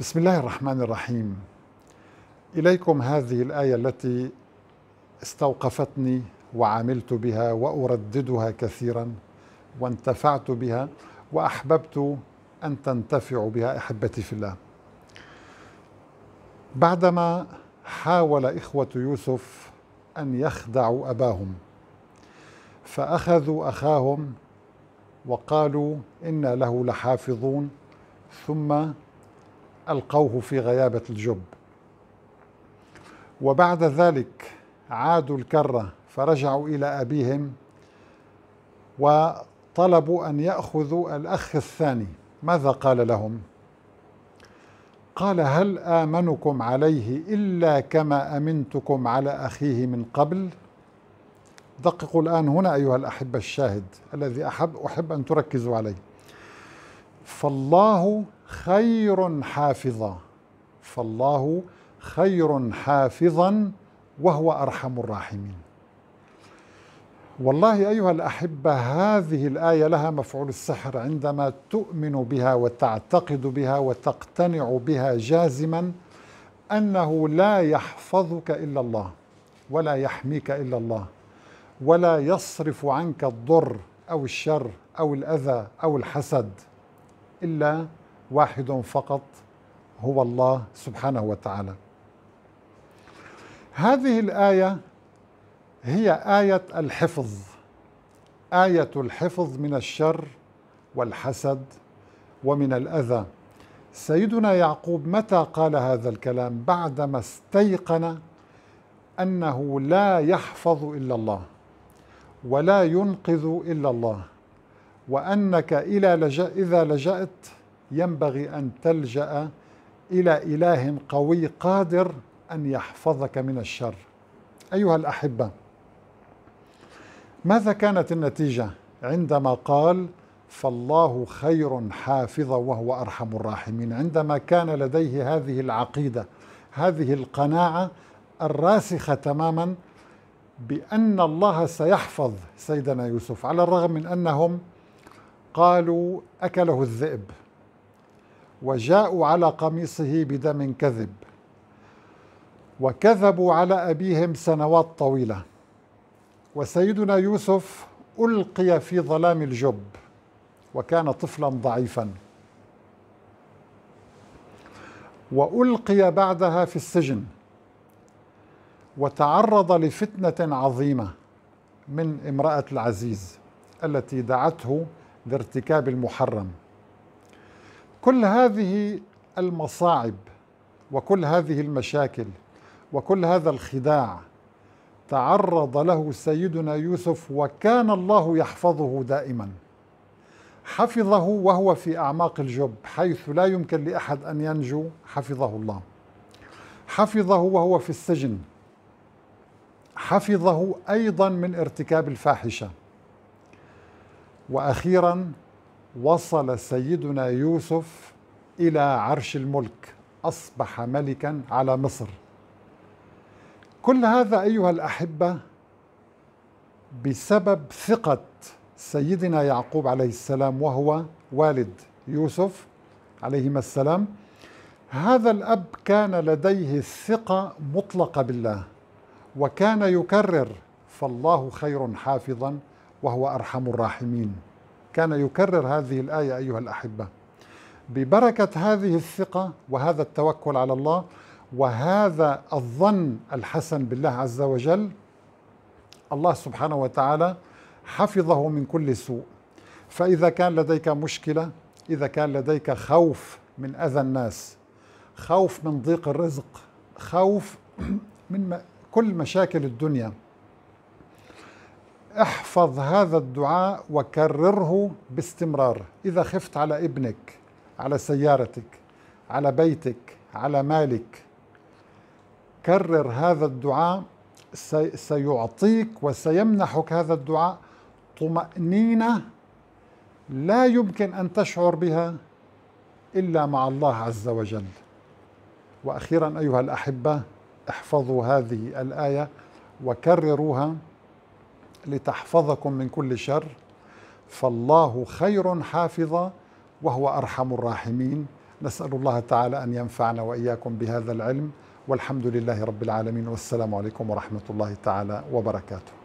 بسم الله الرحمن الرحيم اليكم هذه الايه التي استوقفتني وعملت بها وارددها كثيرا وانتفعت بها واحببت ان تنتفعوا بها احبتي في الله بعدما حاول اخوه يوسف ان يخدعوا اباهم فاخذوا اخاهم وقالوا انا له لحافظون ثم ألقوه في غيابة الجب وبعد ذلك عادوا الكرة فرجعوا إلى أبيهم وطلبوا أن يأخذوا الأخ الثاني ماذا قال لهم؟ قال هل آمنكم عليه إلا كما أمنتكم على أخيه من قبل؟ دققوا الآن هنا أيها الأحبة الشاهد الذي أحب أحب أن تركزوا عليه فالله خير حافظا فالله خير حافظا وهو ارحم الراحمين. والله ايها الاحبه هذه الايه لها مفعول السحر عندما تؤمن بها وتعتقد بها وتقتنع بها جازما انه لا يحفظك الا الله ولا يحميك الا الله ولا يصرف عنك الضر او الشر او الاذى او الحسد الا واحد فقط هو الله سبحانه وتعالى هذه الآية هي آية الحفظ آية الحفظ من الشر والحسد ومن الأذى سيدنا يعقوب متى قال هذا الكلام بعدما استيقن أنه لا يحفظ إلا الله ولا ينقذ إلا الله وأنك إلى لجأ إذا لجأت ينبغي أن تلجأ إلى إله قوي قادر أن يحفظك من الشر أيها الأحبة ماذا كانت النتيجة عندما قال فالله خير حافظ وهو أرحم الراحمين عندما كان لديه هذه العقيدة هذه القناعة الراسخة تماما بأن الله سيحفظ سيدنا يوسف على الرغم من أنهم قالوا أكله الذئب وجاءوا على قميصه بدم كذب وكذبوا على أبيهم سنوات طويلة وسيدنا يوسف ألقي في ظلام الجب وكان طفلا ضعيفا وألقي بعدها في السجن وتعرض لفتنة عظيمة من امرأة العزيز التي دعته لارتكاب المحرم كل هذه المصاعب وكل هذه المشاكل وكل هذا الخداع تعرض له سيدنا يوسف وكان الله يحفظه دائما حفظه وهو في اعماق الجب حيث لا يمكن لاحد ان ينجو حفظه الله حفظه وهو في السجن حفظه ايضا من ارتكاب الفاحشه واخيرا وصل سيدنا يوسف إلى عرش الملك أصبح ملكا على مصر كل هذا أيها الأحبة بسبب ثقة سيدنا يعقوب عليه السلام وهو والد يوسف عليهما السلام هذا الأب كان لديه الثقة مطلقة بالله وكان يكرر فالله خير حافظا وهو أرحم الراحمين كان يكرر هذه الآية أيها الأحبة ببركة هذه الثقة وهذا التوكل على الله وهذا الظن الحسن بالله عز وجل الله سبحانه وتعالى حفظه من كل سوء فإذا كان لديك مشكلة إذا كان لديك خوف من أذى الناس خوف من ضيق الرزق خوف من كل مشاكل الدنيا احفظ هذا الدعاء وكرره باستمرار إذا خفت على ابنك على سيارتك على بيتك على مالك كرر هذا الدعاء سيعطيك وسيمنحك هذا الدعاء طمأنينة لا يمكن أن تشعر بها إلا مع الله عز وجل وأخيرا أيها الأحبة احفظوا هذه الآية وكرروها لتحفظكم من كل شر فالله خير حافظ وهو أرحم الراحمين نسأل الله تعالى أن ينفعنا وإياكم بهذا العلم والحمد لله رب العالمين والسلام عليكم ورحمة الله تعالى وبركاته